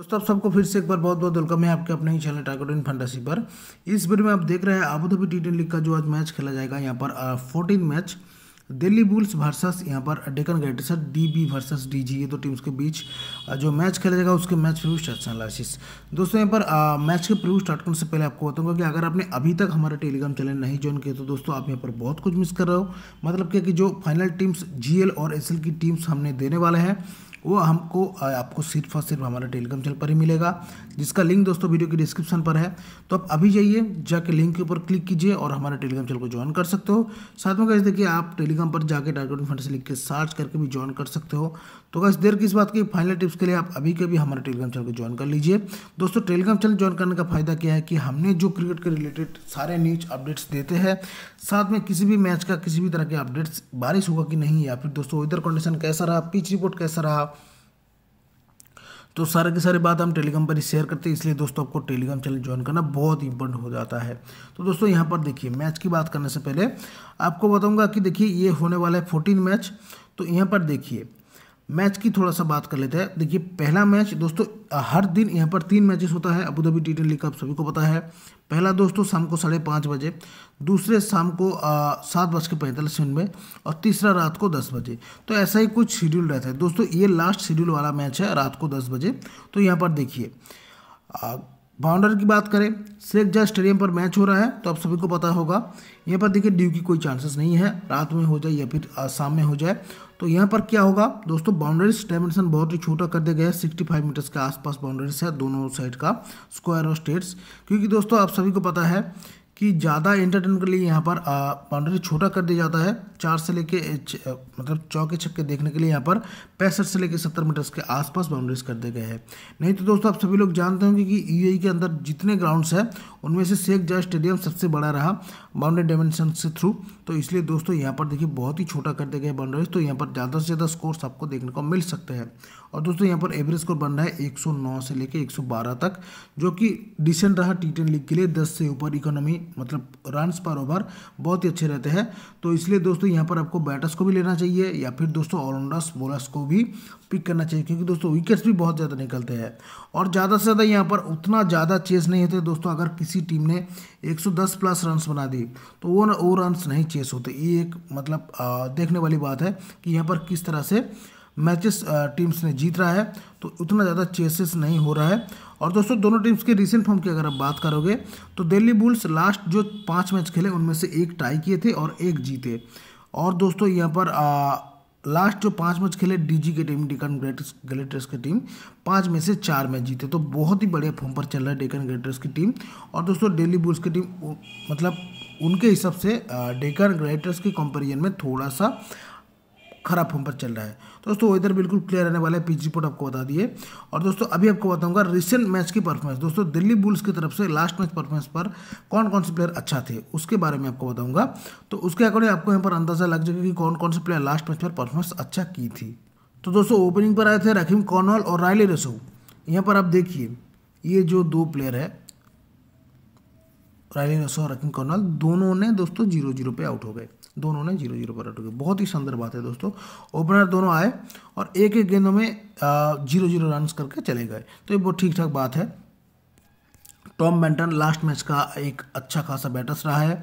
दोस्तों आप सबको फिर से एक बार बहुत बहुत वेलकम है आपके अपने ही चैनल टाइगर इन फंटासी पर इस वीडियो में आप देख रहे हैं आबूधाबी टी टेन लीग का जो आज मैच खेला जाएगा यहाँ पर fourteen match Delhi Bulls versus यहाँ पर डेकन ग्रेटर्स D B versus D G ये दो टीम्स के बीच जो मैच खेला जाएगा उसके मैच फिर स्टार्ट दोस्तों यहाँ पर आ, मैच के प्रव्यू स्टार्ट करने से पहले आपको बताऊंगा कि अगर आपने अभी तक हमारा टेलीग्राम चैनल नहीं ज्वाइन किया तो दोस्तों आप यहाँ पर बहुत कुछ मिस कर रहे हो मतलब क्या कि जो फाइनल टीम्स जी और एस की टीम्स हमने देने वाले हैं वो हमको आपको सिर्फ और सिर्फ हमारे टेलीग्राम चैनल पर ही मिलेगा जिसका लिंक दोस्तों वीडियो की डिस्क्रिप्शन पर है तो आप अभी जाइए जाके लिंक के ऊपर क्लिक कीजिए और हमारे टेलीग्राम चैनल को ज्वाइन कर सकते हो साथ में कैसे देखिए आप टेलीग्राम पर जाके टारगेट फंड से लिख के सर्च करके भी ज्वाइन कर सकते हो तो कैसे देर किस बात की फाइनल टिप्स के लिए आप अभी के भी हमारे टेलीग्राम चैनल को ज्वाइन कर लीजिए दोस्तों टेलीग्राम चैनल ज्वाइन करने का फायदा क्या है कि हमने जो क्रिकेट के रिलेटेड सारे न्यूज अपडेट्स देते हैं साथ में किसी भी मैच का किसी भी तरह के अपडेट्स बारिश होगा कि नहीं या फिर दोस्तों वेदर कंडीशन कैसा रहा पिच रिपोर्ट कैसा रहा तो सारे के सारे बात हम टेलीग्राम पर ही शेयर करते हैं इसलिए दोस्तों आपको टेलीग्राम चैनल ज्वाइन करना बहुत इंपॉर्टेंट हो जाता है तो दोस्तों यहाँ पर देखिए मैच की बात करने से पहले आपको बताऊँगा कि देखिए ये होने वाला है फोर्टीन मैच तो यहाँ पर देखिए मैच की थोड़ा सा बात कर लेते हैं देखिए पहला मैच दोस्तों हर दिन यहाँ पर तीन मैचेस होता है अबूधाबी टी ट्वेंटी लीग सभी को पता है पहला दोस्तों शाम को साढ़े पाँच बजे दूसरे शाम को सात बज के पैंतालीस मिनट में और तीसरा रात को दस बजे तो ऐसा ही कुछ शेड्यूल रहता है दोस्तों ये लास्ट शेड्यूल वाला मैच है रात को दस बजे तो यहाँ पर देखिए बाउंडर की बात करें सेकजा स्टेडियम पर मैच हो रहा है तो आप सभी को पता होगा यहाँ पर देखिए ड्यू की कोई चांसेस नहीं है रात में हो जाए या फिर शाम में हो जाए तो यहाँ पर क्या होगा दोस्तों बाउंड्रीज डायमेंशन बहुत ही छोटा कर दिया गया है सिक्सटी फाइव मीटर्स के आसपास बाउंड्रीज है दोनों साइड का स्क्वायर और स्टेट्स क्योंकि दोस्तों आप सभी को पता है कि ज़्यादा इंटरटेन के लिए यहाँ पर बाउंड्री छोटा कर दिया जाता है चार से लेके मतलब चौके छक्के देखने के लिए यहाँ पर पैंसठ से लेके सत्तर मीटर्स के आसपास बाउंड्रीज कर दिए गए हैं नहीं तो दोस्तों आप सभी लोग जानते होंगे कि यू e के अंदर जितने ग्राउंड्स हैं उनमें से शेख जय स्टेडियम सबसे बड़ा रहा बाउंड्री डायमेंशन से थ्रू तो इसलिए दोस्तों यहाँ पर देखिए बहुत ही छोटा कर दिया गया बाउंड्रीज तो यहाँ पर ज़्यादा से ज़्यादा स्कोर्स आपको देखने को मिल सकते हैं और दोस्तों यहाँ पर एवरेज स्कोर बन रहा है 109 से लेकर 112 तक जो कि डिसेंट रहा टी लीग के लिए 10 से ऊपर इकोनॉमी मतलब रन पर ओवर बहुत ही अच्छे रहते हैं तो इसलिए दोस्तों यहाँ पर आपको बैटर्स को भी लेना चाहिए या फिर दोस्तों ऑलराउंडर्स बॉलर्स को भी पिक करना चाहिए क्योंकि दोस्तों विकेट्स भी बहुत ज़्यादा निकलते हैं और ज़्यादा से ज़्यादा यहाँ पर उतना ज़्यादा चेस नहीं होते दोस्तों अगर किसी टीम ने 110 प्लस रन बना दिए होगी तो वो ना वो रन नहीं चेस होते ये एक मतलब आ, देखने वाली बात है कि यहाँ पर किस तरह से मैचेस टीम्स ने जीत रहा है तो उतना ज़्यादा चेसेस नहीं हो रहा है और दोस्तों दोनों टीम्स के रिसेंट फॉर्म की अगर आप बात करोगे तो दिल्ली बुल्स लास्ट जो पाँच मैच खेले उनमें से एक टाई किए थे और एक जीते और दोस्तों यहाँ पर आ, लास्ट जो पांच मैच खेले डीजी के टीम डेकन ग्रेटर्स ग्लेटर्स की टीम पांच में से चार मैच जीते तो बहुत ही बढ़िया फॉर्म पर चल रहा है डेकन ग्रेटर्स की टीम और दोस्तों डेली बुल्स की टीम मतलब उनके हिसाब से डेकर ग्रेटर्स के कंपेरिजन में थोड़ा सा खराब फॉर्म पर चल रहा है दोस्तों इधर बिल्कुल क्लियर रहने वाला है पिच रिपोर्ट आपको बता दिए और दोस्तों अभी आपको बताऊंगा रिसेंट मैच की परफॉर्मेंस दोस्तों दिल्ली बुल्स की तरफ से लास्ट मैच परफॉर्मेंस पर कौन कौन से प्लेयर अच्छा थे उसके बारे में आपको बताऊंगा तो उसके अकॉर्डिंग आपको यहाँ पर अंदाजा लग जाएगा कि कौन कौन से प्लेयर लास्ट मैच पर परफॉर्मेंस अच्छा की थी तो दोस्तों ओपनिंग पर आए थे रखीम कॉर्नवाल और रायली रसो यहाँ पर आप देखिए ये जो दो प्लेयर है रायलिन ओसो और अकिन कर्नल दोनों ने दोस्तों जीरो जीरो पे आउट हो गए दोनों ने जीरो जीरो पर आउट हो गए बहुत ही सुंदर बात है दोस्तों ओपनर दोनों आए और एक एक गेंदों में जीरो जीरो रन करके चले गए तो ये बहुत ठीक ठाक बात है टॉम बेंटन लास्ट मैच का एक अच्छा खासा बैटर्स रहा है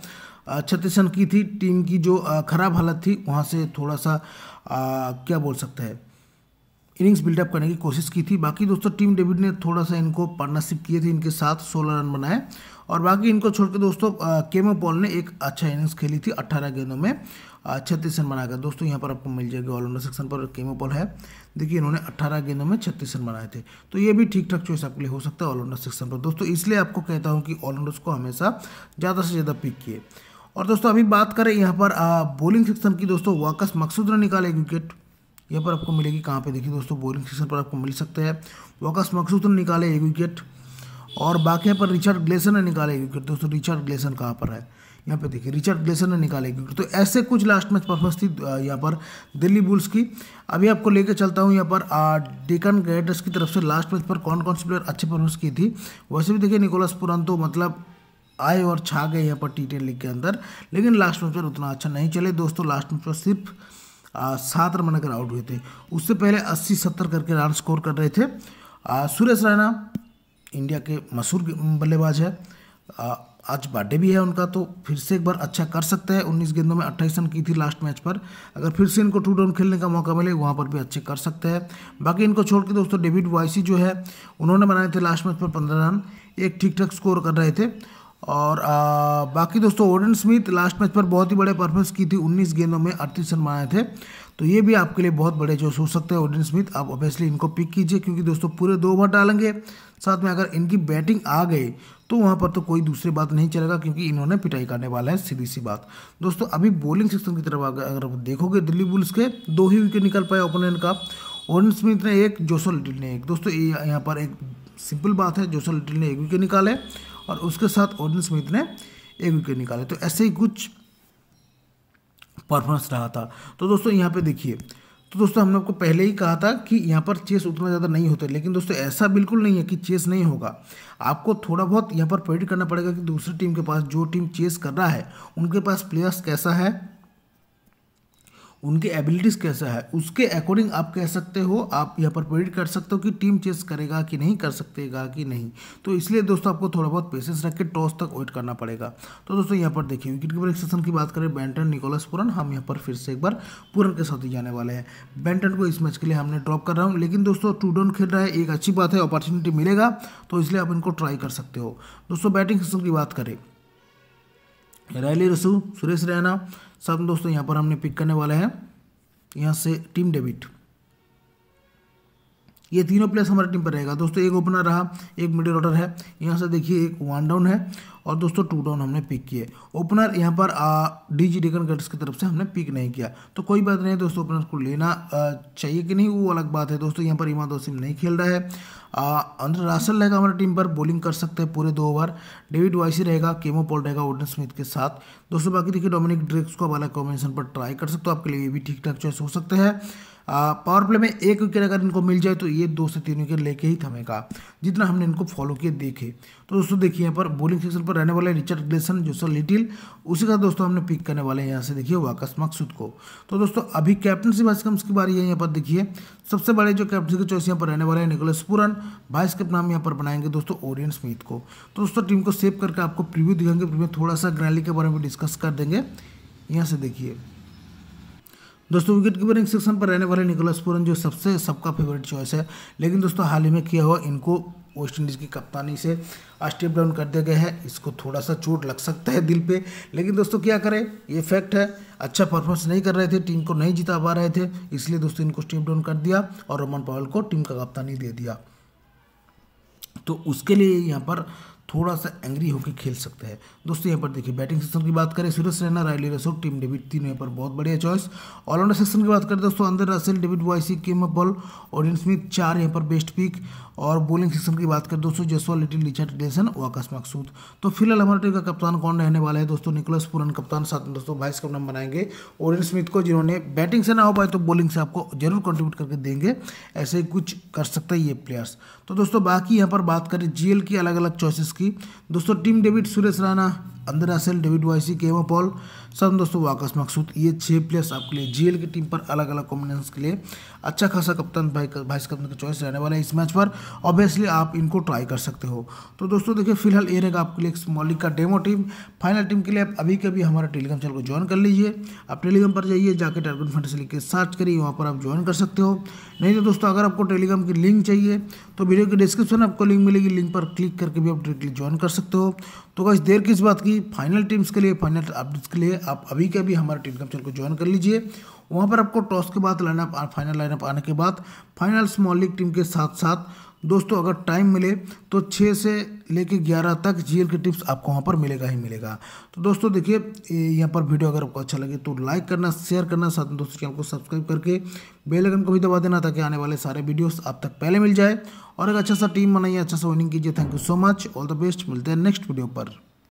छत्तीस रन की थी टीम की जो खराब हालत थी वहाँ से थोड़ा सा आ, क्या बोल सकते हैं इनिंग्स बिल्डअप करने की कोशिश की थी बाकी दोस्तों टीम डेविड ने थोड़ा सा इनको पार्टनरशिप किए थे इनके साथ सोलह रन बनाए और बाकी इनको छोड़ के दोस्तों केमो पॉल ने एक अच्छा इनिंग्स खेली थी अट्ठारह गेंदों में छत्तीस रन बनाकर दोस्तों यहाँ पर आपको मिल जाएगी ऑलराउंडर सेक्शन पर केमो पॉल है देखिए इन्होंने 18 गेंदों में छत्तीस रन बनाए थे तो ये भी ठीक ठाक चॉइस आपके लिए हो सकता है ऑलराउंडर सेक्शन पर दोस्तों इसलिए आपको कहता हूँ कि ऑलराउंडर्स को हमेशा ज़्यादा से ज़्यादा पिक किए और दोस्तों अभी बात करें यहाँ पर बॉलिंग सेक्शन की दोस्तों वाकस मकसूद ने निकाले एक विकेट यहाँ पर आपको मिलेगी कहाँ पे देखिए दोस्तों बॉलिंग सेक्शन पर आपको मिल सकते हैं वाकस मकसूद ने निकाले एक विकेट और बाकी यहाँ पर रिचर्ड ग्लेसन ने निकाले विकेट दोस्तों रिचर्ड ग्लेसन कहाँ पर है यहाँ पे देखिए रिचर्ड ग्लेसन ने निकाले विकेट तो ऐसे कुछ लास्ट मैच परफॉर्मेंस थी यहाँ पर दिल्ली बुल्स की अभी आपको लेकर चलता हूँ यहाँ पर डेकन ग्रेटर्स की तरफ से लास्ट मैच पर कौन कौन से प्लेयर अच्छी परफॉर्मेंस की थी वैसे भी देखिए निकोलस पुरंतो मतलब आए और छा गए यहाँ पर टी लीग के अंदर लेकिन लास्ट मैच पर उतना अच्छा नहीं चले दोस्तों लास्ट मैच पर सिर्फ सात रन बनाकर आउट हुए थे उससे पहले अस्सी सत्तर करके रन स्कोर कर रहे थे सुरेश रैना इंडिया के मशहूर बल्लेबाज है आज बर्थडे भी है उनका तो फिर से एक बार अच्छा कर सकते हैं उन्नीस गेंदों में अट्ठाईस रन की थी लास्ट मैच पर अगर फिर से इनको टू डाउन खेलने का मौका मिले वहाँ पर भी अच्छे कर सकते हैं बाकी इनको छोड़ के दोस्तों डेविड वाइसी जो है उन्होंने बनाए थे लास्ट मैच पर पंद्रह रन एक ठीक ठाक स्कोर कर रहे थे और आ, बाकी दोस्तों ओडन स्मिथ लास्ट मैच पर बहुत ही बड़े परफॉर्मेंस की थी 19 गेंदों में अड़तीस रन बनाए थे तो ये भी आपके लिए बहुत बड़े जो हो सकते हैं ओडन स्मिथ आप ओबियसली इनको पिक कीजिए क्योंकि दोस्तों पूरे दो ओवर डालेंगे साथ में अगर इनकी बैटिंग आ गई तो वहाँ पर तो कोई दूसरी बात नहीं चलेगा क्योंकि इन्होंने पिटाई करने वाला है सीधी सी बात दोस्तों अभी बॉलिंग सिस्टम की तरफ अगर देखोगे दिल्ली बुल्स के दो ही विकेट निकल पाए ओपोनेंट का ओडन स्मिथ ने एक जोसो लिटिल ने एक दोस्तों यहाँ पर एक सिंपल बात है जोसो लिटिल ने एक विकेट निकाले और उसके साथ ओडिन स्मिथ ने एक विकेट निकाले तो ऐसे ही कुछ परफॉर्मेंस रहा था तो दोस्तों यहाँ पे देखिए तो दोस्तों हमने आपको पहले ही कहा था कि यहाँ पर चेस उतना ज़्यादा नहीं होता लेकिन दोस्तों ऐसा बिल्कुल नहीं है कि चेस नहीं होगा आपको थोड़ा बहुत यहाँ पर प्रेडिट करना पड़ेगा कि दूसरी टीम के पास जो टीम चेस कर रहा है उनके पास प्लेयर्स कैसा है उनकी एबिलिटीज़ कैसा है उसके अकॉर्डिंग आप कह सकते हो आप यहाँ पर प्रेडिक्ट कर सकते हो कि टीम चेस करेगा कि नहीं कर सकतेगा कि नहीं तो इसलिए दोस्तों आपको थोड़ा बहुत पेशेंस रख के टॉस तक वेट करना पड़ेगा तो दोस्तों यहाँ पर देखिए विकेट कीपर सेशन की बात करें बैंटन निकोलस पुरन हम यहाँ पर फिर से एक बार पुरन के साथ ही जाने वाले हैं बैंटन को इस मैच के लिए हमने ड्रॉप कर रहा हूँ लेकिन दोस्तों टू डाउन खेल रहा है एक अच्छी बात है अपॉर्चुनिटी मिलेगा तो इसलिए आप इनको ट्राई कर सकते हो दोस्तों बैटिंग सेशन की बात करें रैली रसू सुरेश रैना सब दोस्तों यहाँ पर हमने पिक करने वाले हैं यहाँ से टीम डेबिट ये तीनों प्लेस हमारे टीम पर रहेगा दोस्तों एक ओपनर रहा एक मिडिल ऑर्डर है यहाँ से देखिए एक वन डाउन है और दोस्तों टू डाउन हमने पिक किए ओपनर यहाँ पर डी जी डेकन गट्स की तरफ से हमने पिक नहीं किया तो कोई बात नहीं दोस्तों ओपनर को लेना चाहिए कि नहीं वो अलग बात है दोस्तों यहाँ पर इमाद वसीम नहीं खेल रहा है अंदर रासल रहेगा हमारी टीम पर बॉलिंग कर सकते हैं पूरे दो ओवर डेविड वाइसी रहेगा केमो पॉल रहेगा ओडन स्मिथ के साथ दोस्तों बाकी देखिए डोमिनिक ड्रिक्स को अब अलग कॉम्बिनेशन पर ट्राई कर सकते हो आपके लिए भी ठीक ठाक चॉइस हो सकते हैं पावर प्ले में एक विकेट अगर इनको मिल जाए तो ये दो से तीन विकेट लेके ही थमेगा जितना हमने इनको फॉलो किए देखे तो दोस्तों देखिए यहाँ पर बॉलिंग सेक्शन पर रहने वाले रिचर्ड ग्लेसन सर लिटिल उसी का दोस्तों हमने पिक करने वाले हैं यहाँ से देखिए वाकस मकसूद को तो दोस्तों अभी कैप्टनसी वाइसकम्स की बारी है यहाँ पर देखिए सबसे बड़े जो कैप्टनसी के चॉइस यहाँ पर रहने वाले हैं निकोलस पुरन वाइस कैप्टन नाम यहाँ पर बनाएंगे दोस्तों ओरियन स्मिथ को तो दोस्तों टीम को सेव करके आपको प्रिव्यू दिखाएंगे प्रिव्यू थोड़ा सा ग्रैली के बारे में डिस्कस कर देंगे यहाँ से देखिए दोस्तों विकेट कीपरिंग सेक्शन पर रहने वाले निकोलस पुरन जो सबसे सबका फेवरेट चॉइस है लेकिन दोस्तों हाल ही में किया हुआ इनको वेस्ट इंडीज़ की कप्तानी से स्टेप डाउन कर दिया गया है इसको थोड़ा सा चोट लग सकता है दिल पे लेकिन दोस्तों क्या करें ये फैक्ट है अच्छा परफॉर्मेंस नहीं कर रहे थे टीम को नहीं जिता पा रहे थे इसलिए दोस्तों इनको स्टेप डाउन कर दिया और रोमन पावल को टीम का कप्तानी दे दिया तो उसके लिए यहाँ पर थोड़ा सा एंग्री होकर खेल सकते हैं दोस्तों यहाँ पर देखिए बैटिंग सेक्शन की बात करें Suraj Raina Rilee Rossouw Tim David तीनों यहाँ पर बहुत बढ़िया चॉइस ऑलराउंडर सेक्शन की बात करें दोस्तों अंदर Russell David Wiese Keemo Paul Odean Smith चार यहाँ पर बेस्ट पिक और बॉलिंग सेक्शन की बात करें दोस्तों जसवाल लिटिल रिचर्ड डेसन आकस्मक सूद तो फिलहाल हमारे टीम का कप्तान कौन रहने वाला है दोस्तों निकोलस पुरन कप्तान साथ में दोस्तों वाइस कप्तान बनाएंगे और इन स्मिथ को जिन्होंने बैटिंग से ना हो पाए तो बॉलिंग से आपको जरूर कंट्रीब्यूट करके देंगे ऐसे ही कुछ कर सकते हैं ये प्लेयर्स तो दोस्तों बाकी यहाँ पर बात करें जीएल की अलग अलग चॉइसिस की दोस्तों टीम डेविड सुरेश राणा अंदर असल डेविड वाइसी केमा पॉल सन दोस्तों वाकस मकसूद ये छः प्लेयर्स आपके लिए जीएल की टीम पर अलग अलग कॉम्बिनेशन के लिए अच्छा खासा कप्तान भाई वाइस कप्तान का चॉइस रहने वाला है इस मैच पर ऑब्वियसली आप इनको ट्राई कर सकते हो तो दोस्तों देखिए फिलहाल ये रहेगा आपके लिए मौलिक का डेमो टीम फाइनल टीम के लिए आप अभी कभी हमारा टेलीग्राम चैनल को ज्वाइन कर लीजिए आप टेलीग्राम पर जाइए जाके टर्गन फंड लिख के सर्च करिए वहाँ पर आप ज्वाइन कर सकते हो नहीं तो दोस्तों अगर आपको टेलीग्राम की लिंक चाहिए तो वीडियो के डिस्क्रिप्शन में आपको लिंक मिलेगी लिंक पर क्लिक करके भी आप डायरेक्टली ज्वाइन कर सकते हो तो कई देर किस बात की बाकी फाइनल टीम्स के लिए फाइनल अपडेट्स के लिए आप अभी के अभी हमारे टीम कैप्चर को ज्वाइन कर लीजिए वहाँ पर आपको टॉस के बाद लाइनअप फाइनल लाइनअप आने के बाद फाइनल स्मॉल लीग टीम के साथ साथ दोस्तों अगर टाइम मिले तो 6 से लेके 11 तक जीएल के टिप्स आपको वहाँ पर मिलेगा ही मिलेगा तो दोस्तों देखिए यहाँ पर वीडियो अगर आपको अच्छा लगे तो लाइक करना शेयर करना साथ में दोस्तों चैनल को सब्सक्राइब करके बेल आइकन को भी दबा देना ताकि आने वाले सारे वीडियोस आप तक पहले मिल जाए और एक अच्छा सा टीम बनाइए अच्छा सा विनिंग कीजिए thank you so much all the best मिलते हैं नेक्स्ट वीडियो पर